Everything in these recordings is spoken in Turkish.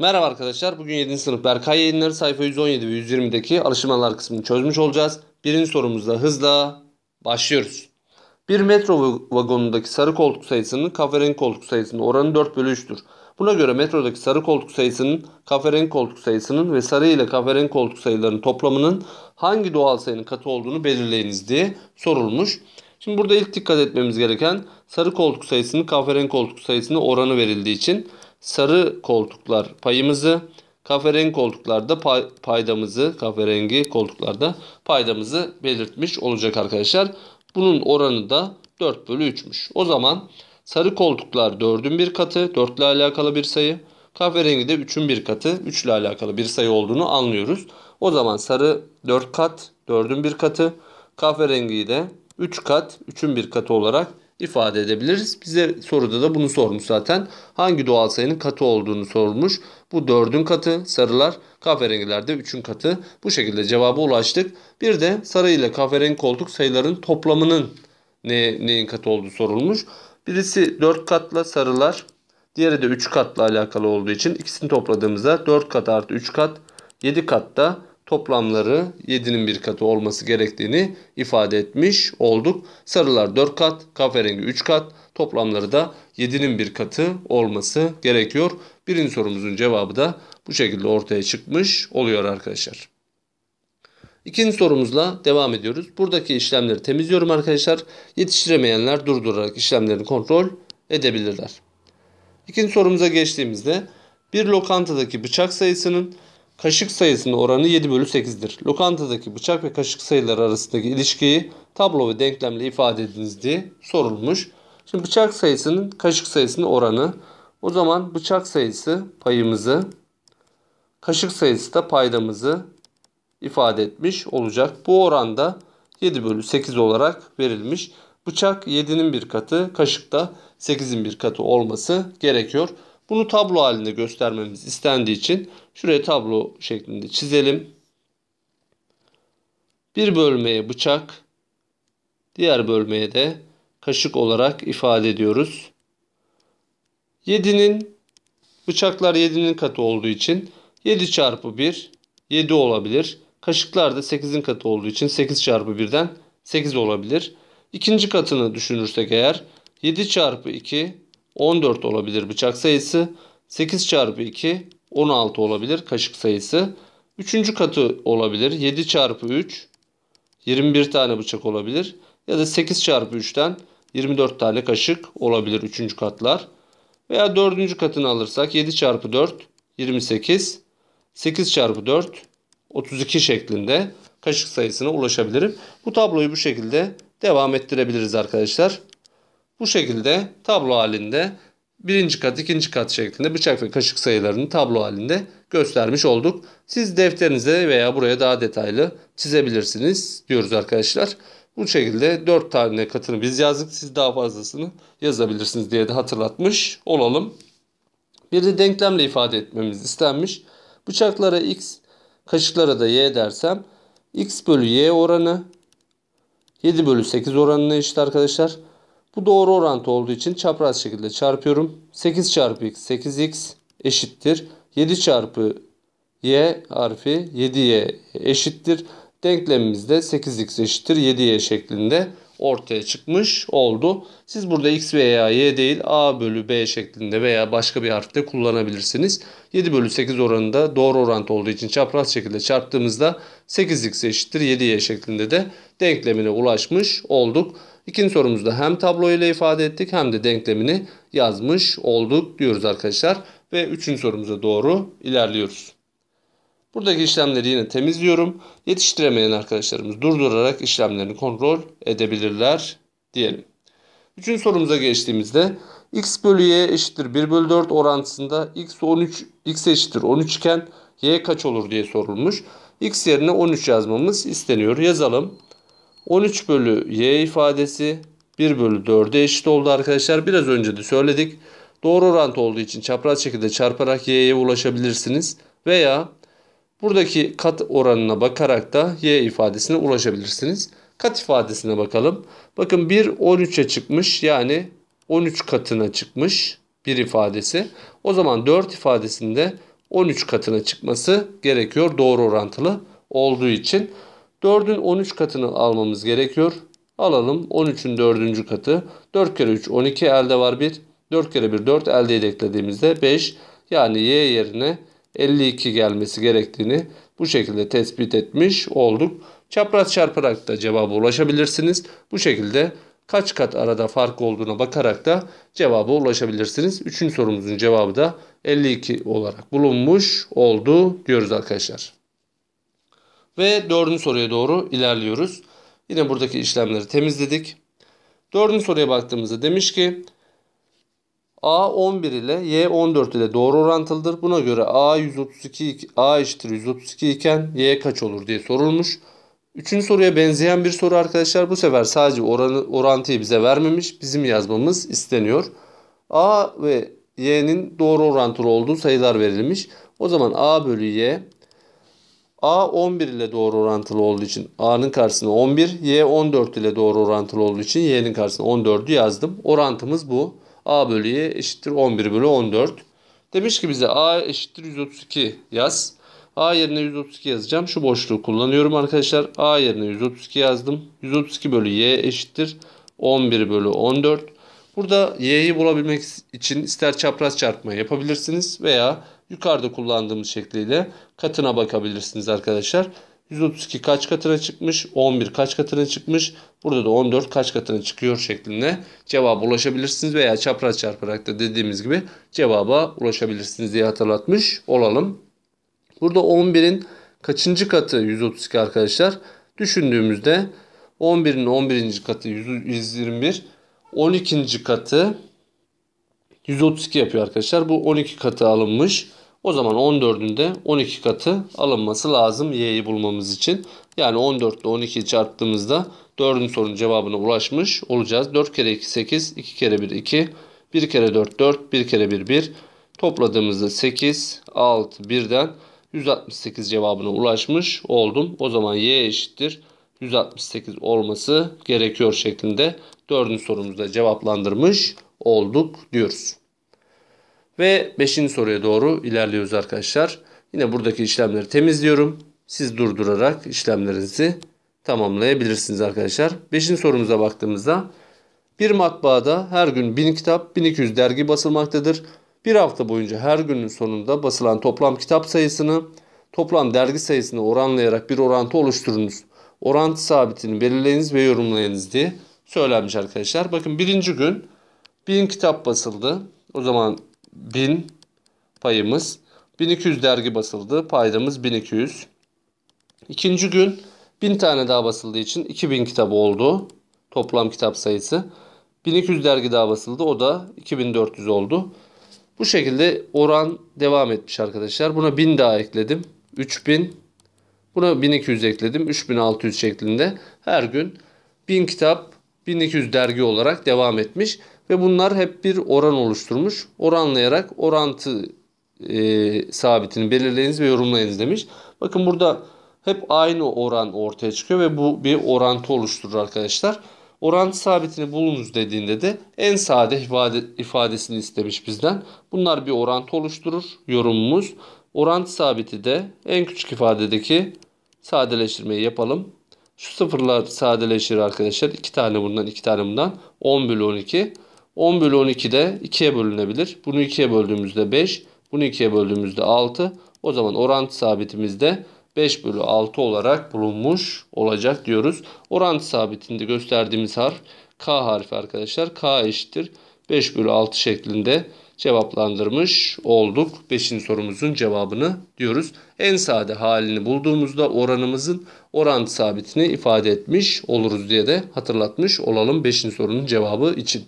Merhaba arkadaşlar. Bugün 7. sınıf Berkay yayınları sayfa 117 ve 120'deki alıştırmalar kısmını çözmüş olacağız. Birinci sorumuzda hızla başlıyoruz. Bir metro vagonundaki sarı koltuk sayısının kahverengi koltuk sayısının oranı 4 bölü 3'tür. Buna göre metrodaki sarı koltuk sayısının, kahverengi koltuk sayısının ve sarı ile kahverengi koltuk sayılarının toplamının hangi doğal sayının katı olduğunu belirleyiniz diye sorulmuş. Şimdi burada ilk dikkat etmemiz gereken sarı koltuk sayısının kahverengi koltuk sayısının oranı verildiği için sarı koltuklar payımızı, kahverengi koltuklarda pay, paydamızı, kahverengi koltuklarda paydamızı belirtmiş olacak arkadaşlar. Bunun oranı da 4 bölü 3'müş. O zaman sarı koltuklar 4'ün bir katı, 4 ile alakalı bir sayı. Kahverengi de 3'ün bir katı, 3 ile alakalı bir sayı olduğunu anlıyoruz. O zaman sarı 4 kat, 4'ün bir katı, kahverengiyi de 3 kat, 3'ün bir katı olarak ifade edebiliriz. Bize soruda da bunu sormuş zaten. Hangi doğal sayının katı olduğunu sormuş. Bu 4'ün katı sarılar, kahverengiler de 3'ün katı. Bu şekilde cevaba ulaştık. Bir de sarı ile kahverengi koltuk sayıların toplamının ne, neyin katı olduğu sorulmuş. Birisi 4 katla sarılar, diğeri de 3 katla alakalı olduğu için ikisini topladığımızda 4 kat artı 3 kat 7 katta toplamları 7'nin bir katı olması gerektiğini ifade etmiş olduk. Sarılar 4 kat, kahverengi 3 kat, toplamları da 7'nin bir katı olması gerekiyor. Birinci sorumuzun cevabı da bu şekilde ortaya çıkmış oluyor arkadaşlar. İkinci sorumuzla devam ediyoruz. Buradaki işlemleri temizliyorum arkadaşlar. Yetiştiremeyenler durdurarak işlemlerini kontrol edebilirler. İkinci sorumuza geçtiğimizde bir lokantadaki bıçak sayısının Kaşık sayısının oranı 7 bölü 8'dir. Lokantadaki bıçak ve kaşık sayıları arasındaki ilişkiyi tablo ve denklemle ifade ediniz diye sorulmuş. Şimdi bıçak sayısının kaşık sayısının oranı. O zaman bıçak sayısı payımızı, kaşık sayısı da paydamızı ifade etmiş olacak. Bu oranda 7 bölü 8 olarak verilmiş. Bıçak 7'nin bir katı, kaşık da 8'in bir katı olması gerekiyor. Bunu tablo halinde göstermemiz istendiği için şuraya tablo şeklinde çizelim. Bir bölmeye bıçak, diğer bölmeye de kaşık olarak ifade ediyoruz. 7'nin bıçaklar 7'nin katı olduğu için 7 çarpı 1 7 olabilir. Kaşıklar da 8'in katı olduğu için 8 çarpı 1'den 8 olabilir. İkinci katını düşünürsek eğer 7 çarpı 2 14 olabilir bıçak sayısı. 8 çarpı 2 16 olabilir kaşık sayısı. Üçüncü katı olabilir. 7 çarpı 3 21 tane bıçak olabilir. Ya da 8 çarpı 3'ten 24 tane kaşık olabilir üçüncü katlar. Veya dördüncü katını alırsak 7 çarpı 4 28 8 çarpı 4 32 şeklinde kaşık sayısına ulaşabilirim. Bu tabloyu bu şekilde devam ettirebiliriz arkadaşlar. Bu şekilde tablo halinde birinci kat, ikinci kat şeklinde bıçak ve kaşık sayılarını tablo halinde göstermiş olduk. Siz defterinize veya buraya daha detaylı çizebilirsiniz diyoruz arkadaşlar. Bu şekilde 4 tane katını biz yazdık. Siz daha fazlasını yazabilirsiniz diye de hatırlatmış olalım. Bir de denklemle ifade etmemiz istenmiş. Bıçaklara x, kaşıklara da y dersem x bölü y oranı 7 bölü 8 oranına eşit arkadaşlar. Bu doğru orantı olduğu için çapraz şekilde çarpıyorum. 8 çarpı x 8x eşittir. 7 çarpı y harfi 7y eşittir. Denklemimizde 8x eşittir 7y şeklinde ortaya çıkmış oldu. Siz burada x veya y değil a bölü b şeklinde veya başka bir harfte kullanabilirsiniz. 7 bölü 8 oranında doğru orantı olduğu için çapraz şekilde çarptığımızda 8x eşittir 7y şeklinde de denklemine ulaşmış olduk. İkinci sorumuzda hem tablo ile ifade ettik hem de denklemini yazmış olduk diyoruz arkadaşlar. Ve üçüncü sorumuza doğru ilerliyoruz. Buradaki işlemleri yine temizliyorum. Yetiştiremeyen arkadaşlarımız durdurarak işlemlerini kontrol edebilirler diyelim. Üçüncü sorumuza geçtiğimizde x bölü y eşittir 1 bölü 4 orantısında x 13 x eşittir 13 iken y kaç olur diye sorulmuş. x yerine 13 yazmamız isteniyor. Yazalım. 13 bölü y ifadesi 1 bölü 4'e eşit oldu arkadaşlar. Biraz önce de söyledik. Doğru orantı olduğu için çapraz şekilde çarparak y'ye ulaşabilirsiniz. Veya buradaki kat oranına bakarak da y ifadesine ulaşabilirsiniz. Kat ifadesine bakalım. Bakın 1 13'e çıkmış yani 13 katına çıkmış bir ifadesi. O zaman 4 ifadesinde 13 katına çıkması gerekiyor doğru orantılı olduğu için. 4'ün 13 katını almamız gerekiyor. Alalım 13'ün 4. katı. 4 kere 3 12 elde var 1. 4 kere 1 4 eldeyi eklediğimizde 5 yani y yerine 52 gelmesi gerektiğini bu şekilde tespit etmiş olduk. Çapraz çarparak da cevaba ulaşabilirsiniz. Bu şekilde kaç kat arada fark olduğuna bakarak da cevaba ulaşabilirsiniz. Üçüncü sorumuzun cevabı da 52 olarak bulunmuş oldu diyoruz arkadaşlar. Ve dördüncü soruya doğru ilerliyoruz. Yine buradaki işlemleri temizledik. Dördüncü soruya baktığımızda demiş ki A 11 ile Y 14 ile doğru orantılıdır. Buna göre A 132 A eşittir 132 iken Y kaç olur diye sorulmuş. Üçüncü soruya benzeyen bir soru arkadaşlar. Bu sefer sadece oranı, orantıyı bize vermemiş. Bizim yazmamız isteniyor. A ve Y'nin doğru orantılı olduğu sayılar verilmiş. O zaman A bölü Y A 11 ile doğru orantılı olduğu için A'nın karşısına 11, Y 14 ile doğru orantılı olduğu için Y'nin karşısına 14'ü yazdım. Orantımız bu. A bölü Y eşittir 11 bölü 14. Demiş ki bize A eşittir 132 yaz. A yerine 132 yazacağım. Şu boşluğu kullanıyorum arkadaşlar. A yerine 132 yazdım. 132 bölü Y eşittir 11 bölü 14. Burada y'yi bulabilmek için ister çapraz çarpma yapabilirsiniz veya yukarıda kullandığımız şekliyle katına bakabilirsiniz arkadaşlar. 132 kaç katına çıkmış? 11 kaç katına çıkmış? Burada da 14 kaç katına çıkıyor şeklinde cevaba ulaşabilirsiniz veya çapraz çarparak da dediğimiz gibi cevaba ulaşabilirsiniz diye hatırlatmış olalım. Burada 11'in kaçıncı katı 132 arkadaşlar? Düşündüğümüzde 11'in 11. katı 121, 12. katı 132 yapıyor arkadaşlar. Bu 12 katı alınmış. O zaman 14'ünde 12 katı alınması lazım y'yi bulmamız için. Yani 14 ile 12'yi çarptığımızda 4'ün sorunun cevabına ulaşmış olacağız. 4 kere 2 8, 2 kere 1 2, 1 kere 4 4, 1 kere 1 1. Topladığımızda 8, 6, 1'den 168 cevabına ulaşmış oldum. O zaman y eşittir 168 olması gerekiyor şeklinde 4. sorumuzda cevaplandırmış olduk diyoruz. Ve 5. soruya doğru ilerliyoruz arkadaşlar. Yine buradaki işlemleri temizliyorum. Siz durdurarak işlemlerinizi tamamlayabilirsiniz arkadaşlar. 5. sorumuza baktığımızda bir matbaada her gün 1000 kitap, 1200 dergi basılmaktadır. Bir hafta boyunca her günün sonunda basılan toplam kitap sayısını toplam dergi sayısını oranlayarak bir orantı oluşturunuz. Orantı sabitini belirleyiniz ve yorumlayınız diye söylenmiş arkadaşlar. Bakın birinci gün 1000 kitap basıldı. O zaman 1000 payımız. 1200 dergi basıldı. Paydamız 1200. İkinci gün 1000 tane daha basıldığı için 2000 kitap oldu. Toplam kitap sayısı. 1200 dergi daha basıldı. O da 2400 oldu. Bu şekilde oran devam etmiş arkadaşlar. Buna 1000 daha ekledim. 3000. Buna 1200 ekledim. 3600 şeklinde. Her gün 1000 kitap 1200 dergi olarak devam etmiş. Ve bunlar hep bir oran oluşturmuş. Oranlayarak orantı e, sabitini belirleyiniz ve yorumlayınız demiş. Bakın burada hep aynı oran ortaya çıkıyor ve bu bir orantı oluşturur arkadaşlar. Orantı sabitini bulunuz dediğinde de en sade ifade, ifadesini istemiş bizden. Bunlar bir orantı oluşturur yorumumuz. Orantı sabiti de en küçük ifadedeki sadeleştirmeyi yapalım. Şu sıfırlar sadeleşir arkadaşlar. 2 tane bundan 2 tane bundan 10 bölü 12. 10 bölü 12 de 2'ye bölünebilir. Bunu 2'ye böldüğümüzde 5. Bunu 2'ye böldüğümüzde 6. O zaman orantı sabitimiz de 5 bölü 6 olarak bulunmuş olacak diyoruz. Orantı sabitinde gösterdiğimiz harf K harfi arkadaşlar. K eşittir 5 bölü 6 şeklinde cevaplandırmış olduk. 5. sorumuzun cevabını diyoruz. En sade halini bulduğumuzda oranımızın orantı sabitini ifade etmiş oluruz diye de hatırlatmış olalım 5. sorunun cevabı için.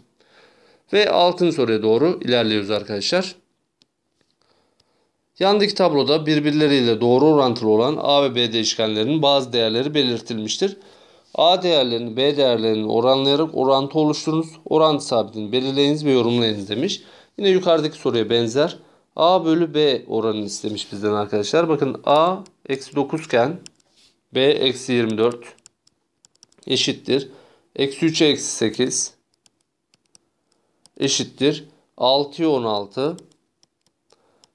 Ve altın soruya doğru ilerliyoruz arkadaşlar. Yandaki tabloda birbirleriyle doğru orantılı olan A ve B değişkenlerinin bazı değerleri belirtilmiştir. A değerlerini B değerlerini oranlayarak orantı oluşturunuz. Orantı sabitini belirleyiniz ve yorumlayınız demiş. Yine yukarıdaki soruya benzer. A bölü B oranını istemiş bizden arkadaşlar. Bakın A eksi 9 iken B eksi 24 eşittir. Eksi 3'e eksi 8 eşittir 6'ya 16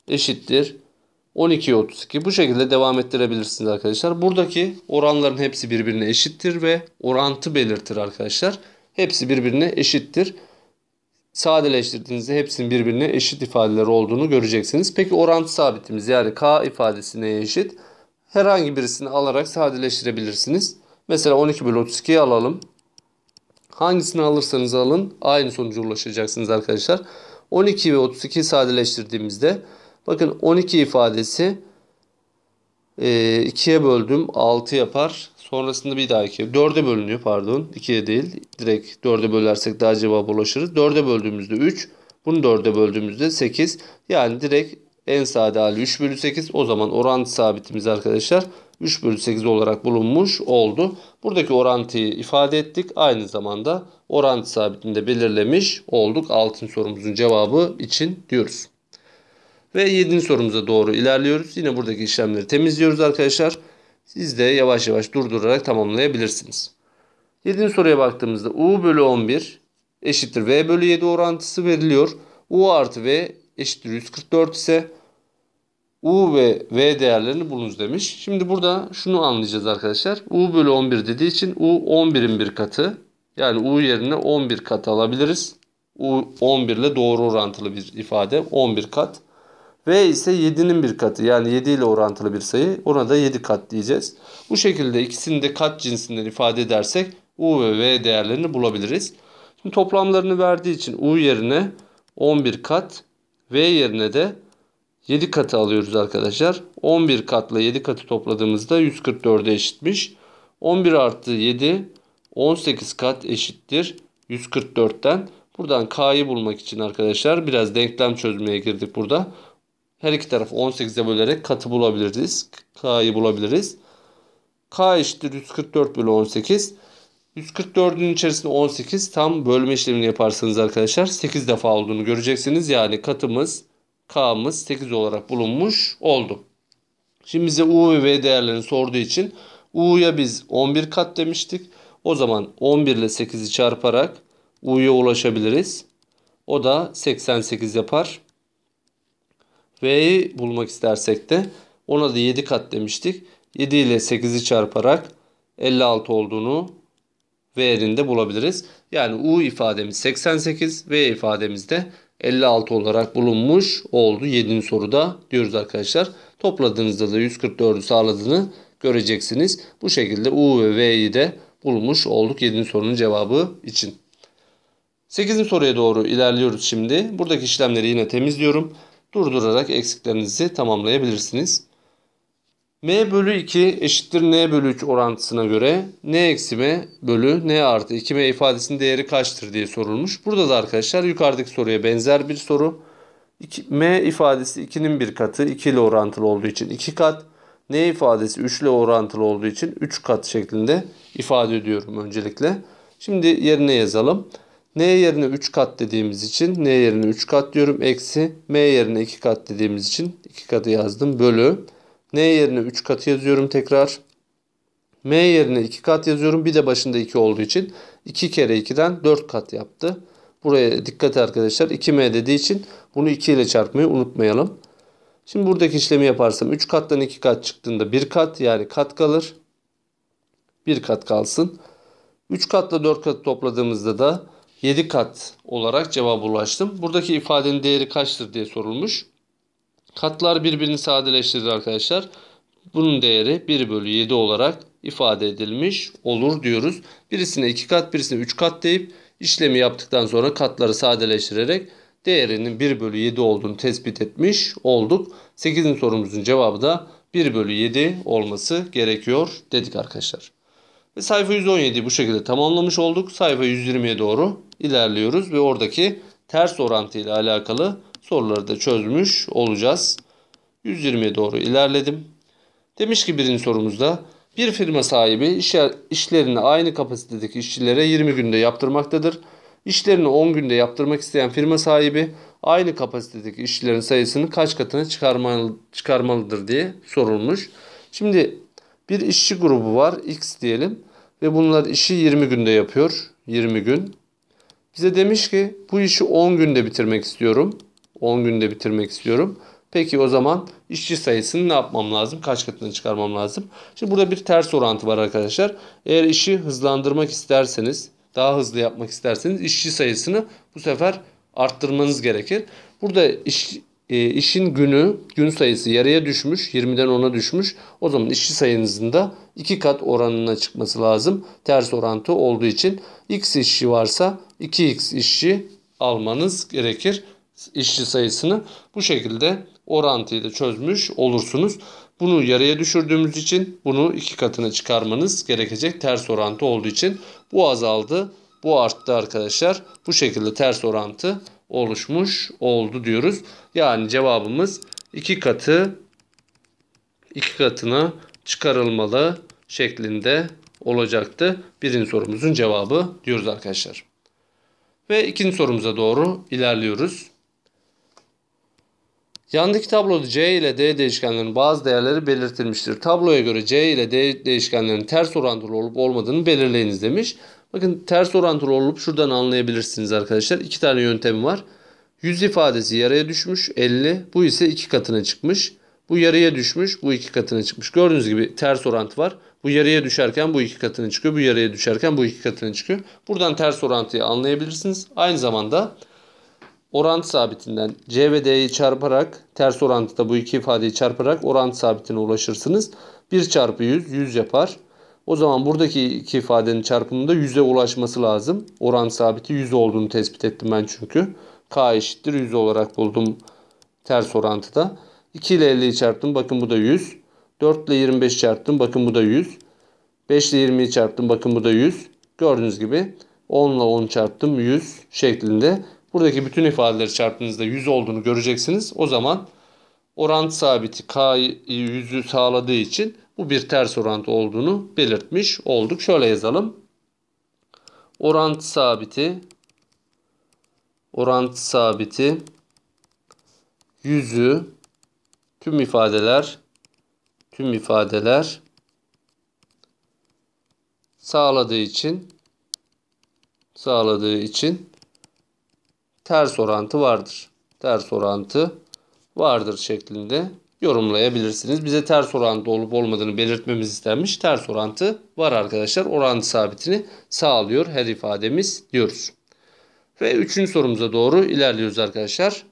eşittir 12'ye 32. Bu şekilde devam ettirebilirsiniz arkadaşlar. Buradaki oranların hepsi birbirine eşittir ve orantı belirtir arkadaşlar. Hepsi birbirine eşittir. Sadeleştirdiğinizde hepsinin birbirine eşit ifadeler olduğunu göreceksiniz. Peki orantı sabitimiz yani k ifadesi neye eşit? Herhangi birisini alarak sadeleştirebilirsiniz. Mesela 12 bölü 32'yi alalım. Hangisini alırsanız alın aynı sonuca ulaşacaksınız arkadaşlar. 12 ve 32 sadeleştirdiğimizde bakın 12 ifadesi 2'ye e, böldüm 6 yapar. Sonrasında bir daha 2'ye 4'e bölünüyor pardon 2'ye değil direkt 4'e bölersek daha cevap ulaşırız. 4'e böldüğümüzde 3 bunu 4'e böldüğümüzde 8 yani direkt en sade hali 3 bölü 8. O zaman orantı sabitimiz arkadaşlar 3 bölü 8 olarak bulunmuş oldu. Buradaki orantıyı ifade ettik. Aynı zamanda orantı sabitini de belirlemiş olduk. Altın sorumuzun cevabı için diyoruz. Ve 7. sorumuza doğru ilerliyoruz. Yine buradaki işlemleri temizliyoruz arkadaşlar. Siz de yavaş yavaş durdurarak tamamlayabilirsiniz. 7. soruya baktığımızda U bölü 11 eşittir V bölü 7 orantısı veriliyor. U artı V eşittir 144 ise U ve V değerlerini bulunuz demiş. Şimdi burada şunu anlayacağız arkadaşlar. U bölü 11 dediği için U 11'in bir katı. Yani U yerine 11 kat alabiliriz. U 11 ile doğru orantılı bir ifade. 11 kat. V ise 7'nin bir katı. Yani 7 ile orantılı bir sayı. Ona da 7 kat diyeceğiz. Bu şekilde ikisini de kat cinsinden ifade edersek U ve V değerlerini bulabiliriz. Şimdi toplamlarını verdiği için U yerine 11 kat. V yerine de 7 katı alıyoruz arkadaşlar. 11 katla 7 katı topladığımızda 144'e eşitmiş. 11 artı 7 18 kat eşittir 144'ten. Buradan k'yı bulmak için arkadaşlar biraz denklem çözmeye girdik burada. Her iki tarafı 18'e bölerek katı bulabiliriz. K'yı bulabiliriz. K eşittir 144 bölü 18. 144'ün içerisinde 18 tam bölme işlemini yaparsanız arkadaşlar 8 defa olduğunu göreceksiniz. Yani katımız K'mız 8 olarak bulunmuş oldu. Şimdi bize U ve V değerlerini sorduğu için U'ya biz 11 kat demiştik. O zaman 11 ile 8'i çarparak U'ya ulaşabiliriz. O da 88 yapar. V'yi bulmak istersek de ona da 7 kat demiştik. 7 ile 8'i çarparak 56 olduğunu V'nin de bulabiliriz. Yani U ifademiz 88, V ifademiz de 56 olarak bulunmuş oldu. 7. soruda diyoruz arkadaşlar. Topladığınızda da 144'ü sağladığını göreceksiniz. Bu şekilde U ve V'yi de bulmuş olduk 7. sorunun cevabı için. 8. soruya doğru ilerliyoruz şimdi. Buradaki işlemleri yine temizliyorum. Durdurarak eksiklerinizi tamamlayabilirsiniz m bölü 2 eşittir n bölü 3 orantısına göre n eksi m bölü n artı 2m ifadesinin değeri kaçtır diye sorulmuş. Burada da arkadaşlar yukarıdaki soruya benzer bir soru. m ifadesi 2'nin bir katı 2 ile orantılı olduğu için 2 kat. n ifadesi 3 ile orantılı olduğu için 3 kat şeklinde ifade ediyorum öncelikle. Şimdi yerine yazalım. n yerine 3 kat dediğimiz için n yerine 3 kat diyorum. Eksi m yerine 2 kat dediğimiz için 2 katı yazdım. Bölü N yerine 3 katı yazıyorum tekrar. M yerine 2 kat yazıyorum. Bir de başında 2 olduğu için 2 kere 2'den 4 kat yaptı. Buraya dikkat arkadaşlar 2M dediği için bunu 2 ile çarpmayı unutmayalım. Şimdi buradaki işlemi yaparsam 3 kattan 2 kat çıktığında 1 kat yani kat kalır. 1 kat kalsın. 3 katla 4 katı topladığımızda da 7 kat olarak cevaba ulaştım. Buradaki ifadenin değeri kaçtır diye sorulmuş. Katlar birbirini sadeleştirir arkadaşlar. Bunun değeri 1 bölü 7 olarak ifade edilmiş olur diyoruz. Birisine 2 kat birisine 3 kat deyip işlemi yaptıktan sonra katları sadeleştirerek değerinin 1 bölü 7 olduğunu tespit etmiş olduk. 8. sorumuzun cevabı da 1 bölü 7 olması gerekiyor dedik arkadaşlar. Ve sayfa 117'yi bu şekilde tamamlamış olduk. Sayfa 120'ye doğru ilerliyoruz ve oradaki ters orantı ile alakalı soruları da çözmüş olacağız. 120'ye doğru ilerledim. Demiş ki birinci sorumuzda bir firma sahibi işlerini aynı kapasitedeki işçilere 20 günde yaptırmaktadır. İşlerini 10 günde yaptırmak isteyen firma sahibi aynı kapasitedeki işçilerin sayısını kaç katına çıkarmalı, çıkarmalıdır diye sorulmuş. Şimdi bir işçi grubu var X diyelim ve bunlar işi 20 günde yapıyor. 20 gün. Bize demiş ki bu işi 10 günde bitirmek istiyorum. 10 günde bitirmek istiyorum. Peki o zaman işçi sayısını ne yapmam lazım? Kaç katını çıkarmam lazım? Şimdi burada bir ters orantı var arkadaşlar. Eğer işi hızlandırmak isterseniz, daha hızlı yapmak isterseniz işçi sayısını bu sefer arttırmanız gerekir. Burada iş, e, işin günü, gün sayısı yarıya düşmüş, 20'den 10'a düşmüş. O zaman işçi sayınızın da 2 kat oranına çıkması lazım. Ters orantı olduğu için x işçi varsa 2x işçi almanız gerekir işçi sayısını bu şekilde orantıyla çözmüş olursunuz. Bunu yarıya düşürdüğümüz için bunu iki katına çıkarmanız gerekecek ters orantı olduğu için bu azaldı bu arttı arkadaşlar. Bu şekilde ters orantı oluşmuş oldu diyoruz. Yani cevabımız iki katı iki katına çıkarılmalı şeklinde olacaktı. Birinci sorumuzun cevabı diyoruz arkadaşlar. Ve ikinci sorumuza doğru ilerliyoruz. Yandaki tabloda C ile D değişkenlerinin bazı değerleri belirtilmiştir. Tabloya göre C ile D değişkenlerinin ters orantılı olup olmadığını belirleyiniz demiş. Bakın ters orantılı olup şuradan anlayabilirsiniz arkadaşlar. İki tane yöntemi var. 100 ifadesi yarıya düşmüş 50. Bu ise iki katına çıkmış. Bu yarıya düşmüş. Bu iki katına çıkmış. Gördüğünüz gibi ters orantı var. Bu yarıya düşerken bu iki katına çıkıyor. Bu yarıya düşerken bu iki katına çıkıyor. Buradan ters orantıyı anlayabilirsiniz. Aynı zamanda Orant sabitinden C ve D'yi çarparak ters orantıda bu iki ifadeyi çarparak orant sabitine ulaşırsınız. 1 çarpı 100 100 yapar. O zaman buradaki iki ifadenin çarpımında 100'e ulaşması lazım. Orant sabiti 100 olduğunu tespit ettim ben çünkü. K eşittir 100 olarak buldum ters orantıda. 2 ile 50'yi çarptım bakın bu da 100. 4 ile 25 çarptım bakın bu da 100. 5 ile 20'yi çarptım bakın bu da 100. Gördüğünüz gibi 10 ile 10 çarptım 100 şeklinde Buradaki bütün ifadeleri çarptığınızda 100 olduğunu göreceksiniz. O zaman orant sabiti k 100'ü sağladığı için bu bir ters orantı olduğunu belirtmiş olduk. Şöyle yazalım. Orant sabiti orant sabiti yüzü tüm ifadeler tüm ifadeler sağladığı için sağladığı için ters orantı vardır. Ters orantı vardır şeklinde yorumlayabilirsiniz. Bize ters orantı olup olmadığını belirtmemiz istenmiş. Ters orantı var arkadaşlar. Orantı sabitini sağlıyor her ifademiz diyoruz. Ve üçüncü sorumuza doğru ilerliyoruz arkadaşlar.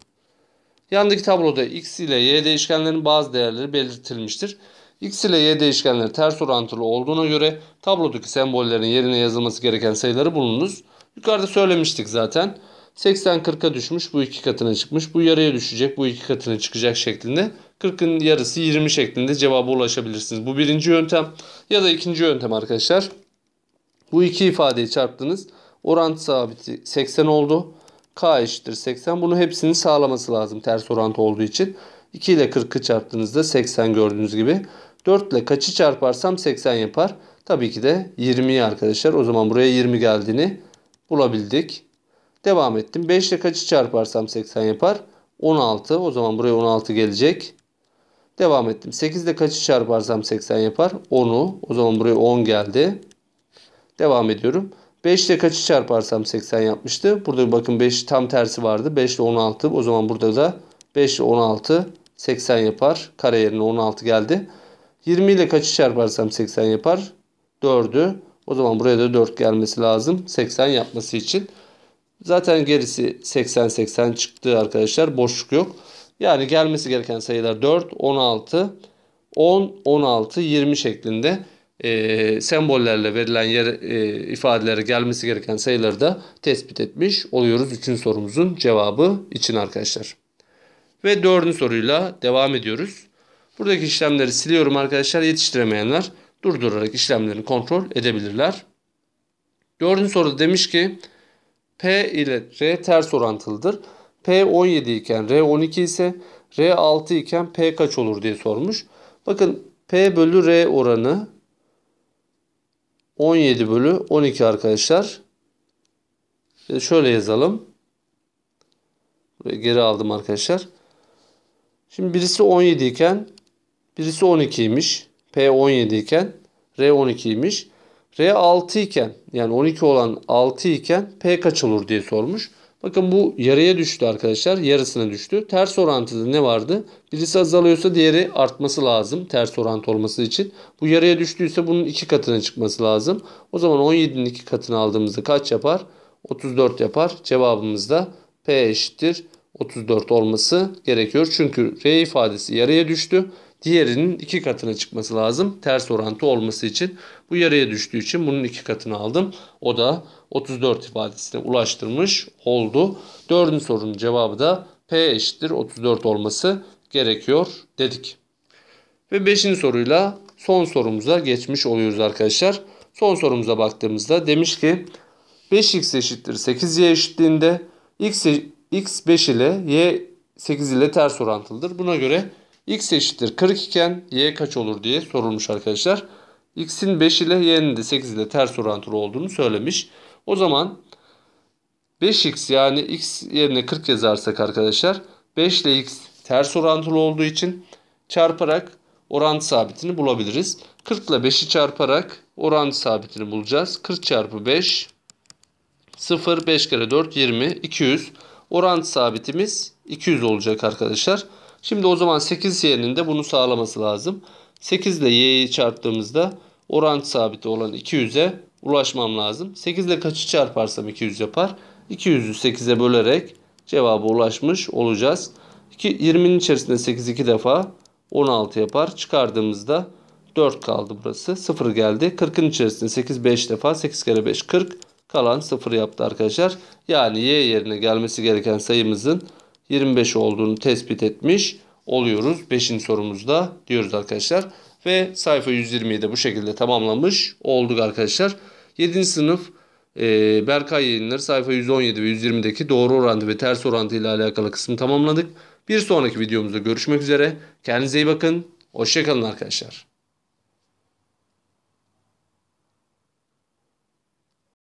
Yandaki tabloda x ile y değişkenlerin bazı değerleri belirtilmiştir. X ile Y değişkenleri ters orantılı olduğuna göre tablodaki sembollerin yerine yazılması gereken sayıları bulunuz. Yukarıda söylemiştik zaten. 80 40'a düşmüş bu iki katına çıkmış. Bu yarıya düşecek bu iki katına çıkacak şeklinde. 40'ın yarısı 20 şeklinde cevaba ulaşabilirsiniz. Bu birinci yöntem ya da ikinci yöntem arkadaşlar. Bu iki ifadeyi çarptınız. Orantı sabiti 80 oldu. K eşittir 80. Bunu hepsini sağlaması lazım ters orantı olduğu için. 2 ile 40'ı çarptığınızda 80 gördüğünüz gibi. 4 ile kaçı çarparsam 80 yapar. Tabii ki de 20'yi arkadaşlar. O zaman buraya 20 geldiğini bulabildik. Devam ettim. 5 ile kaçı çarparsam 80 yapar? 16. O zaman buraya 16 gelecek. Devam ettim. 8 ile kaçı çarparsam 80 yapar? 10'u. O zaman buraya 10 geldi. Devam ediyorum. 5 ile kaçı çarparsam 80 yapmıştı. Burada bakın 5 tam tersi vardı. 5 ile 16. O zaman burada da 5 ile 16 80 yapar. Kare yerine 16 geldi. 20 ile kaçı çarparsam 80 yapar? 4'ü. O zaman buraya da 4 gelmesi lazım. 80 yapması için. Zaten gerisi 80-80 çıktı arkadaşlar. Boşluk yok. Yani gelmesi gereken sayılar 4, 16, 10, 16, 20 şeklinde e, sembollerle verilen yer, e, ifadelere gelmesi gereken sayıları da tespit etmiş oluyoruz. Üçüncü sorumuzun cevabı için arkadaşlar. Ve dördüncü soruyla devam ediyoruz. Buradaki işlemleri siliyorum arkadaşlar. Yetiştiremeyenler durdurarak işlemlerini kontrol edebilirler. Dördüncü soruda demiş ki P ile R ters orantılıdır. P 17 iken R 12 ise R 6 iken P kaç olur diye sormuş. Bakın P bölü R oranı 17 bölü 12 arkadaşlar. E, şöyle yazalım. geri aldım arkadaşlar. Şimdi birisi 17 iken birisi 12 imiş. P 17 iken R 12 imiş. R 6 iken yani 12 olan 6 iken P kaç olur diye sormuş. Bakın bu yarıya düştü arkadaşlar. Yarısına düştü. Ters orantıda ne vardı? Birisi azalıyorsa diğeri artması lazım. Ters orantı olması için. Bu yarıya düştüyse bunun iki katına çıkması lazım. O zaman 17'nin iki katını aldığımızda kaç yapar? 34 yapar. Cevabımız da P eşittir 34 olması gerekiyor. Çünkü R ifadesi yarıya düştü. Diğerinin iki katına çıkması lazım. Ters orantı olması için. Bu yarıya düştüğü için bunun iki katını aldım. O da 34 ifadesine ulaştırmış oldu. Dördüncü sorunun cevabı da P eşittir 34 olması gerekiyor dedik. Ve beşinci soruyla son sorumuza geçmiş oluyoruz arkadaşlar. Son sorumuza baktığımızda demiş ki 5x eşittir 8y eşitliğinde x, e, x 5 ile y 8 ile ters orantılıdır. Buna göre x eşittir 40 iken y kaç olur diye sorulmuş arkadaşlar. x'in 5 ile y'nin de 8 ile ters orantılı olduğunu söylemiş. O zaman 5x yani x yerine 40 yazarsak arkadaşlar 5 ile x ters orantılı olduğu için çarparak orantı sabitini bulabiliriz. 40 ile 5'i çarparak orantı sabitini bulacağız. 40 çarpı 5 0 5 kere 4 20 200 orantı sabitimiz 200 olacak arkadaşlar. Şimdi o zaman 8 y'nin de bunu sağlaması lazım. 8 ile y'yi çarptığımızda oran sabiti olan 200'e ulaşmam lazım. 8 ile kaçı çarparsam 200 yapar? 200'ü 8'e bölerek cevaba ulaşmış olacağız. 20'nin içerisinde 8 2 defa 16 yapar. Çıkardığımızda 4 kaldı burası. 0 geldi. 40'ın içerisinde 8 5 defa 8 kere 5 40 kalan 0 yaptı arkadaşlar. Yani y yerine gelmesi gereken sayımızın 25 olduğunu tespit etmiş oluyoruz. 5. sorumuzda diyoruz arkadaşlar. Ve sayfa 120'yi de bu şekilde tamamlamış olduk arkadaşlar. 7. sınıf e, Berkay yayınları sayfa 117 ve 120'deki doğru orantı ve ters orantı ile alakalı kısmı tamamladık. Bir sonraki videomuzda görüşmek üzere. Kendinize iyi bakın. Hoşçakalın arkadaşlar.